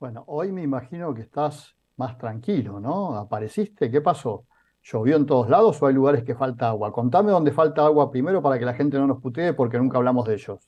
Bueno, hoy me imagino que estás más tranquilo, ¿no? ¿Apareciste? ¿Qué pasó? ¿Llovió en todos lados o hay lugares que falta agua? Contame dónde falta agua primero para que la gente no nos putee porque nunca hablamos de ellos.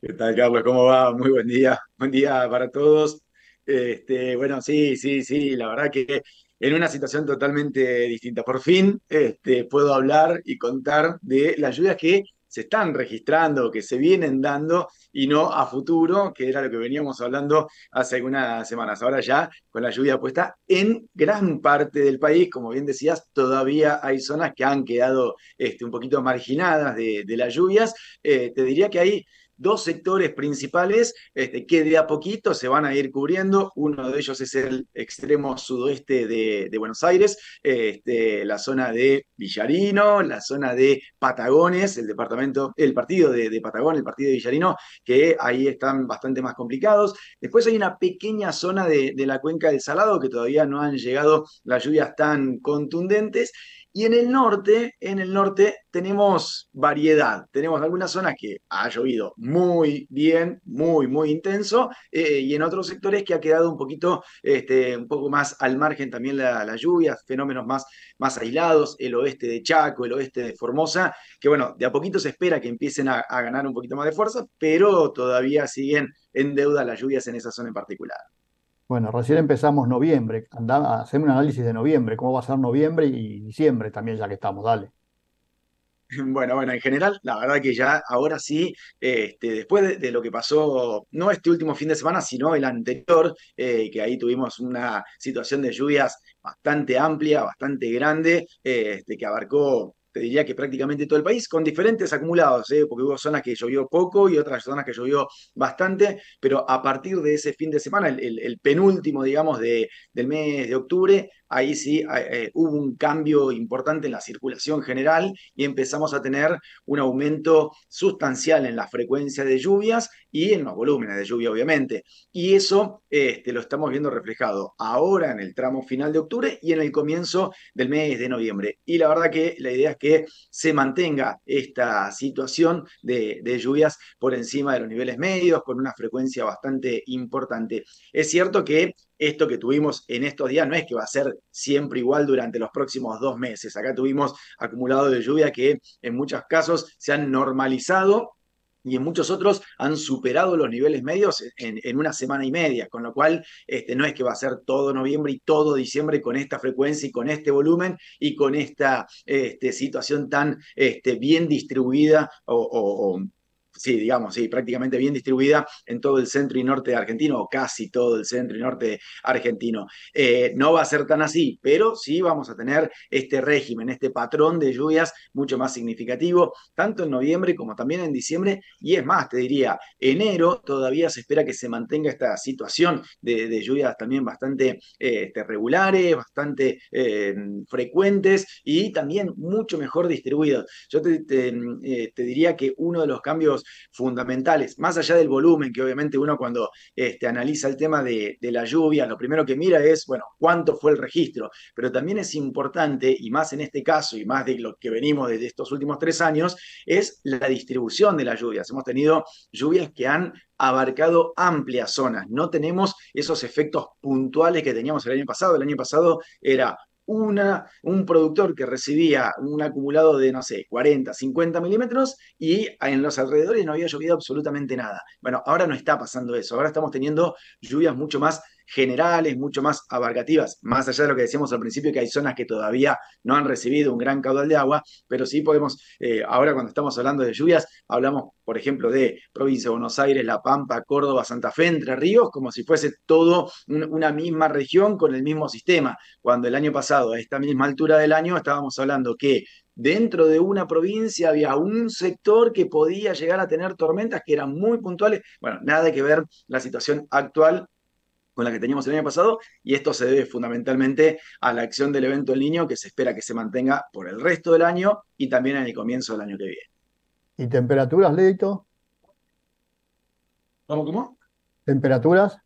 ¿Qué tal, Carlos? ¿Cómo va? Muy buen día. Buen día para todos. Este, bueno, sí, sí, sí, la verdad que en una situación totalmente distinta. Por fin este, puedo hablar y contar de las ayuda que se están registrando, que se vienen dando y no a futuro, que era lo que veníamos hablando hace algunas semanas. Ahora ya con la lluvia puesta en gran parte del país, como bien decías, todavía hay zonas que han quedado este, un poquito marginadas de, las lluvias. Eh, te diría que hay dos sectores principales este, que de a poquito se van a ir cubriendo. Uno de ellos es el extremo sudoeste de, Buenos Aires, este, la zona de Villarino, la zona de Patagones, el departamento, el partido de, Patagón, el partido de Villarino, que ahí están bastante más complicados. Después hay una pequeña zona de, de la cuenca del Salado que todavía no han llegado las lluvias tan contundentes. Y en el norte, en el norte tenemos variedad. Tenemos algunas zonas que ha llovido muy bien, muy, muy intenso, eh, y en otros sectores que ha quedado un poquito, este, un poco más al margen también la, la lluvia, fenómenos más, más aislados, el oeste de Chaco, el oeste de Formosa, que bueno, de a poquito se espera que empiecen a, a ganar un poquito más de fuerza, pero todavía siguen en deuda las lluvias en esa zona en particular. Bueno, recién empezamos noviembre. Hacemos hacer un análisis de noviembre. ¿Cómo va a ser noviembre y diciembre también, ya que estamos? Dale. Bueno, bueno, en general, la verdad que ya ahora sí, este, después de, lo que pasó, no este último fin de semana, sino el anterior, eh, que ahí tuvimos una situación de lluvias bastante amplia, bastante grande, eh, este, que abarcó te diría que prácticamente todo el país, con diferentes acumulados, ¿eh? porque hubo zonas que llovió poco y otras zonas que llovió bastante, pero a partir de ese fin de semana, el, penúltimo, digamos, del mes de octubre, ahí sí eh, eh, hubo un cambio importante en la circulación general y empezamos a tener un aumento sustancial en la frecuencia de lluvias y en los volúmenes de lluvia, obviamente. Y eso este, lo estamos viendo reflejado ahora en el tramo final de octubre y en el comienzo del mes de noviembre. Y la verdad que la idea es que se mantenga esta situación de, de lluvias por encima de los niveles medios, con una frecuencia bastante importante. Es cierto que esto que tuvimos en estos días no es que va a ser siempre igual durante los próximos dos meses. Acá tuvimos acumulado de lluvia que en muchos casos se han normalizado y en muchos otros han superado los niveles medios en, una semana y media, con lo cual este, no es que va a ser todo noviembre y todo diciembre con esta frecuencia y con este volumen y con esta este, situación tan este, bien distribuida o, o sí, digamos, sí, prácticamente bien distribuida en todo el centro y norte argentino, o casi todo el centro y norte argentino. Eh, no va a ser tan así, pero sí vamos a tener este régimen, este patrón de lluvias mucho más significativo, tanto en noviembre como también en diciembre, y es más, te diría, enero todavía se espera que se mantenga esta situación de, lluvias también bastante eh, este, regulares, bastante eh, frecuentes y también mucho mejor distribuidas. Yo te diría que uno de los cambios fundamentales, más allá del volumen, que obviamente uno cuando este, analiza el tema de, de la lluvia, lo primero que mira es, bueno, cuánto fue el registro, pero también es importante, y más en este caso, y más de lo que venimos desde estos últimos tres años, es la distribución de las lluvias. Hemos tenido lluvias que han abarcado amplias zonas. No tenemos esos efectos puntuales que teníamos el año pasado. El año pasado era una, un productor que recibía un acumulado de, no sé, 40, 50 milímetros y en los alrededores no había llovido absolutamente nada. Bueno, ahora no está pasando eso, ahora estamos teniendo lluvias mucho más generales, mucho más abarcativas, más allá de lo que decíamos al principio, que hay zonas que todavía no han recibido un gran caudal de agua, pero sí podemos, eh, ahora cuando estamos hablando de lluvias, hablamos, por ejemplo, de provincia de Buenos Aires, La Pampa, Córdoba, Santa Fe, Entre Ríos, como si fuese todo una misma región con el mismo sistema, cuando el año pasado, a esta misma altura del año, estábamos hablando que dentro de una provincia había un sector que podía llegar a tener tormentas que eran muy puntuales. Bueno, nada que ver la situación actual con la que teníamos el año pasado, y esto se debe fundamentalmente a la acción del evento El Niño, que se espera que se mantenga por el resto del año y también en el comienzo del año que viene. ¿Y temperaturas, Leito? ¿Cómo, cómo? ¿Temperaturas?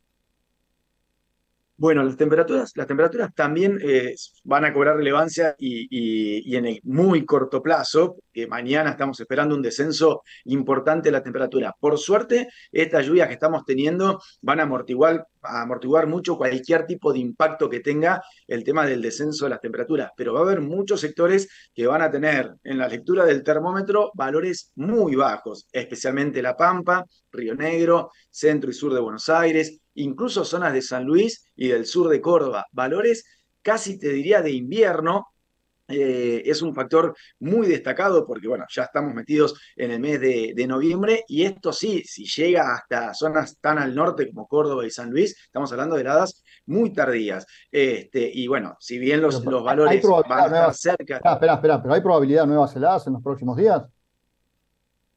Bueno, las temperaturas, las temperaturas también eh, van a cobrar relevancia y, en el muy corto plazo, que mañana estamos esperando un descenso importante de la temperatura. Por suerte, estas lluvias que estamos teniendo van a amortiguar, a amortiguar mucho cualquier tipo de impacto que tenga el tema del descenso de las temperaturas, pero va a haber muchos sectores que van a tener en la lectura del termómetro valores muy bajos, especialmente La Pampa, Río Negro, centro y sur de Buenos Aires, incluso zonas de San Luis y del sur de Córdoba. Valores casi te diría de invierno, eh, es un factor muy destacado porque, bueno, ya estamos metidos en el mes de, noviembre y esto sí, si llega hasta zonas tan al norte como Córdoba y San Luis, estamos hablando de heladas muy tardías. Este, y bueno, si bien los, valores van a cerca. Espera, espera, pero ¿hay probabilidad de nuevas heladas en los próximos días?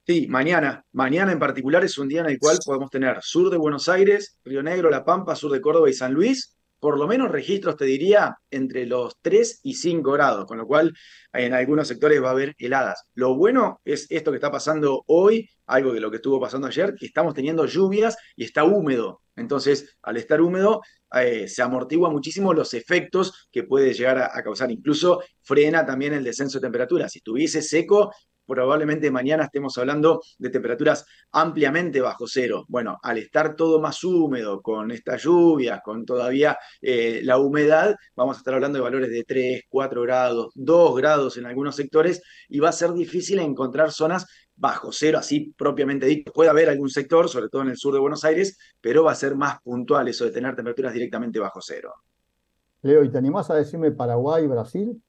Sí, mañana. Mañana en particular es un día en el cual podemos tener sur de Buenos Aires, Río Negro, La Pampa, sur de Córdoba y San Luis, por lo menos registros, te diría, entre los 3 y 5 grados, con lo cual en algunos sectores va a haber heladas. Lo bueno es esto que está pasando hoy, algo de lo que estuvo pasando ayer, que estamos teniendo lluvias y está húmedo. Entonces, al estar húmedo, eh, se amortigua muchísimo los efectos que puede llegar a, a, causar. Incluso frena también el descenso de temperatura. Si estuviese seco, probablemente mañana estemos hablando de temperaturas ampliamente bajo cero. Bueno, al estar todo más húmedo, con estas lluvias, con todavía eh, la humedad, vamos a estar hablando de valores de 3, 4 grados, 2 grados en algunos sectores y va a ser difícil encontrar zonas bajo cero, así propiamente dicho. Puede haber algún sector, sobre todo en el sur de Buenos Aires, pero va a ser más puntual eso de tener temperaturas directamente bajo cero. Leo, ¿y te animás a decirme Paraguay Brasil?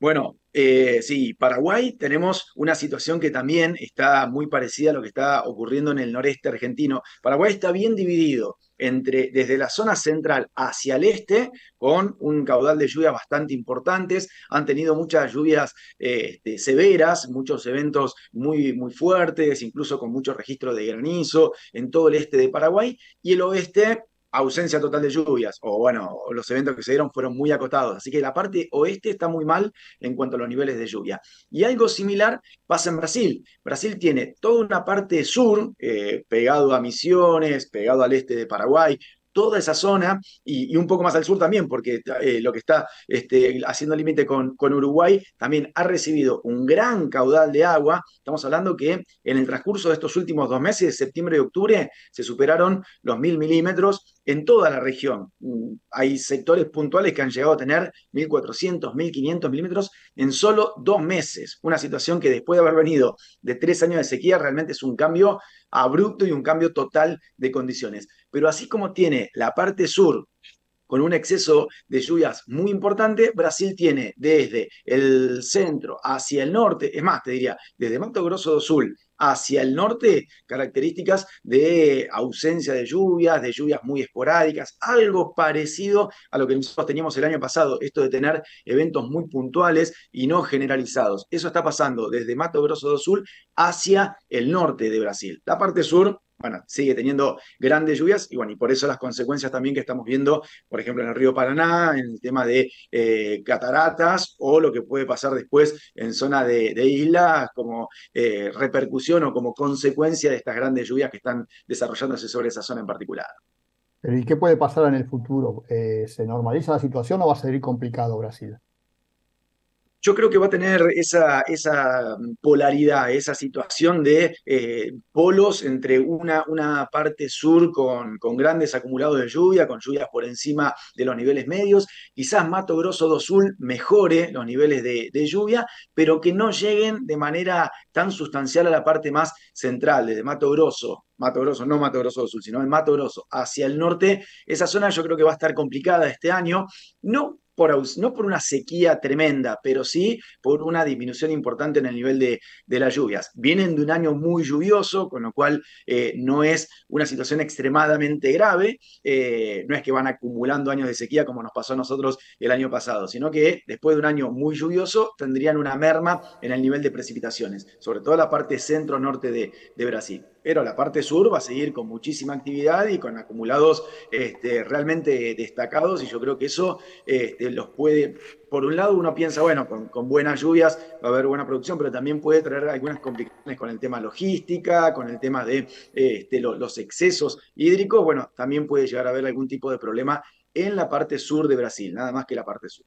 Bueno, eh, sí, Paraguay tenemos una situación que también está muy parecida a lo que está ocurriendo en el noreste argentino. Paraguay está bien dividido entre, desde la zona central hacia el este, con un caudal de lluvias bastante importantes. Han tenido muchas lluvias eh, este, severas, muchos eventos muy, muy fuertes, incluso con muchos registros de granizo en todo el este de Paraguay. Y el oeste ausencia total de lluvias, o bueno, los eventos que se dieron fueron muy acotados, así que la parte oeste está muy mal en cuanto a los niveles de lluvia. Y algo similar pasa en Brasil. Brasil tiene toda una parte sur, eh, pegado a Misiones, pegado al este de Paraguay, toda esa zona y, un poco más al sur también, porque eh, lo que está este, haciendo límite con, con Uruguay también ha recibido un gran caudal de agua. Estamos hablando que en el transcurso de estos últimos dos meses, septiembre y octubre, se superaron los mil milímetros en toda la región. Mm, hay sectores puntuales que han llegado a tener 1.400, 1.500 milímetros en solo dos meses. Una situación que después de haber venido de tres años de sequía realmente es un cambio abrupto y un cambio total de condiciones. Pero así como tiene la parte sur con un exceso de lluvias muy importante, Brasil tiene desde el centro hacia el norte, es más, te diría, desde Mato Grosso do Sul hacia el norte, características de ausencia de lluvias, de lluvias muy esporádicas, algo parecido a lo que nosotros teníamos el año pasado, esto de tener eventos muy puntuales y no generalizados. Eso está pasando desde Mato Grosso do Sul hacia el norte de Brasil. La parte sur bueno, sigue teniendo grandes lluvias y bueno, y por eso las consecuencias también que estamos viendo, por ejemplo, en el río Paraná, en el tema de eh, cataratas o lo que puede pasar después en zona de, islas como eh, repercusión o como consecuencia de estas grandes lluvias que están desarrollándose sobre esa zona en particular. ¿Y qué puede pasar en el futuro? Eh, ¿Se normaliza la situación o va a seguir complicado Brasil? yo creo que va a tener esa, mm, polaridad, esa situación de eh, polos entre una, una parte sur con, con, grandes acumulados de lluvia, con lluvias por encima de los niveles medios. Quizás Mato Grosso do Sul mejore los niveles de, lluvia, pero que no lleguen de manera tan sustancial a la parte más central, desde Mato Grosso Mato Grosso, no Mato Grosso do Sul, sino en Mato Grosso hacia el norte, esa zona yo creo que va a estar complicada este año, no no por una sequía tremenda, pero sí por una disminución importante en el nivel de, las lluvias. Vienen de un año muy lluvioso, con lo cual eh, no es una situación extremadamente grave, eh, no es que van acumulando años de sequía como nos pasó a nosotros el año pasado, sino que después de un año muy lluvioso tendrían una merma en el nivel de precipitaciones, sobre todo en la parte centro-norte de Brasil pero la parte sur va a seguir con muchísima actividad y con acumulados este, realmente destacados y yo creo que eso este, los puede, por un lado uno piensa, bueno, con, buenas lluvias va a haber buena producción, pero también puede traer algunas complicaciones con el tema logística, con el tema de este, los excesos hídricos, bueno, también puede llegar a haber algún tipo de problema en la parte sur de Brasil, nada más que la parte sur.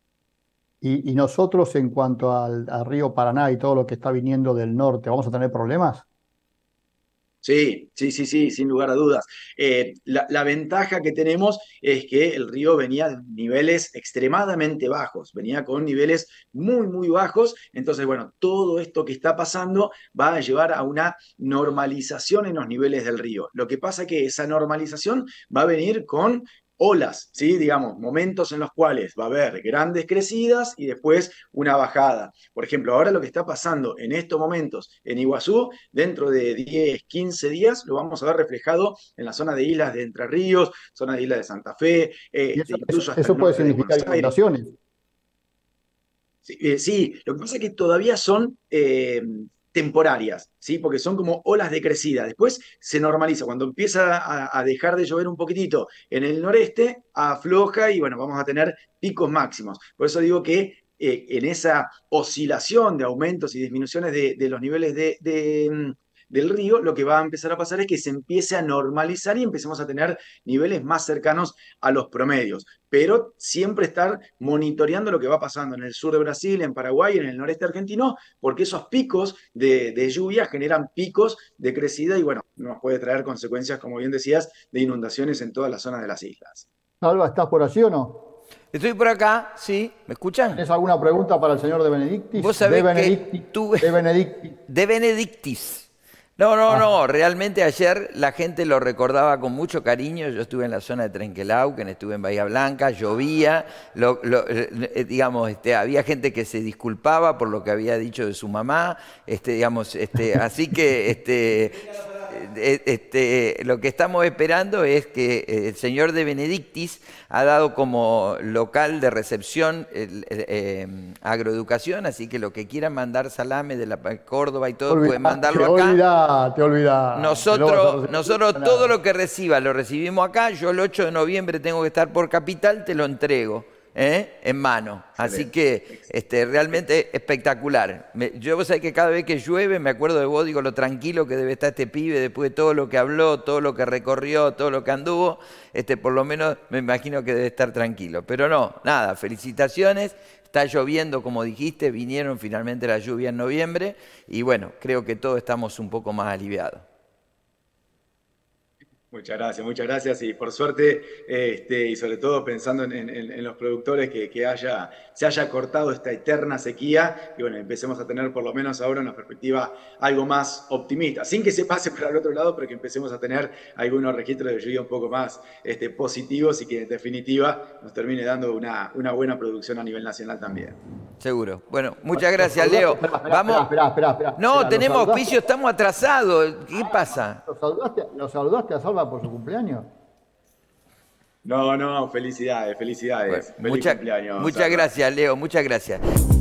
Y, nosotros en cuanto al río Paraná y todo lo que está viniendo del norte, ¿vamos a tener problemas? Sí, sí, sí, sí, sin lugar a dudas. Eh, la, la, ventaja que tenemos es que el río venía de niveles extremadamente bajos, venía con niveles muy, muy bajos. Entonces, bueno, todo esto que está pasando va a llevar a una normalización en los niveles del río. Lo que pasa es que esa normalización va a venir con olas, ¿sí? digamos, momentos en los cuales va a haber grandes crecidas y después una bajada. Por ejemplo, ahora lo que está pasando en estos momentos en Iguazú, dentro de 10, 15 días, lo vamos a ver reflejado en la zona de islas de Entre Ríos, zona de islas de Santa Fe, eh, eso, puede significar inundaciones. Sí, eh, sí, lo que pasa es que todavía son eh, temporarias, ¿sí? porque son como olas de crecida. Después se normaliza. Cuando empieza a, dejar de llover un poquitito en el noreste, afloja y bueno, vamos a tener picos máximos. Por eso digo que eh, en esa oscilación de aumentos y disminuciones de, los niveles de, mm, del río, lo que va a empezar a pasar es que se empiece a normalizar y empecemos a tener niveles más cercanos a los promedios. Pero siempre estar monitoreando lo que va pasando en el sur de Brasil, en Paraguay, en el noreste argentino, porque esos picos de, lluvias generan picos de crecida y bueno, nos puede traer consecuencias, como bien decías, de inundaciones en todas las zonas de las islas. Salva, ¿estás por así o no? Estoy por acá, sí, ¿me escuchan? ¿Tienes alguna pregunta para el señor de Benedictis? de De Benedictis. De Benedictis. No, no, ah. no. Realmente ayer la gente lo recordaba con mucho cariño. Yo estuve en la zona de Trenquelau, que estuve en Bahía Blanca, llovía. Eh, eh, digamos, este, había gente que se disculpaba por lo que había dicho de su mamá. Este, digamos, este, así que este, Eh, este, lo que estamos esperando es que eh, el señor de Benedictis ha dado como local de recepción eh, agroeducación, así que lo que quieran mandar salame de la Córdoba y todo, pueden ah, mandarlo te acá. te olvidás. Nosotros, nosotros todo lo que reciba lo recibimos acá, yo el 8 de noviembre tengo que estar por capital, te lo entrego. ¿eh? en mano. Así que este, realmente espectacular. yo vos sabés que cada vez que llueve me acuerdo de vos, digo lo tranquilo que debe estar este pibe después de todo lo que habló, todo lo que recorrió, todo lo que anduvo. Este, por lo menos me imagino que debe estar tranquilo. Pero no, nada, felicitaciones. Está lloviendo, como dijiste, vinieron finalmente las lluvias en noviembre y bueno, creo que todos estamos un poco más aliviados. Muchas gracias, muchas gracias. Y por suerte, este, y sobre todo pensando en, los productores, que, haya, se haya cortado esta eterna sequía y bueno, empecemos a tener por lo menos ahora una perspectiva algo más optimista, sin que se pase para el otro lado, pero que empecemos a tener algunos registros de lluvia un poco más este, positivos y que en definitiva nos termine dando una, buena producción a nivel nacional también. Seguro. Bueno, muchas gracias, Leo. Vamos. no, tenemos auspicio, estamos atrasados. ¿Qué ah, pasa? Los nos saludaste a Salva por su cumpleaños. No, no, felicidades, felicidades. Feliz cumpleaños. Muchas gracias, Leo, muchas gracias.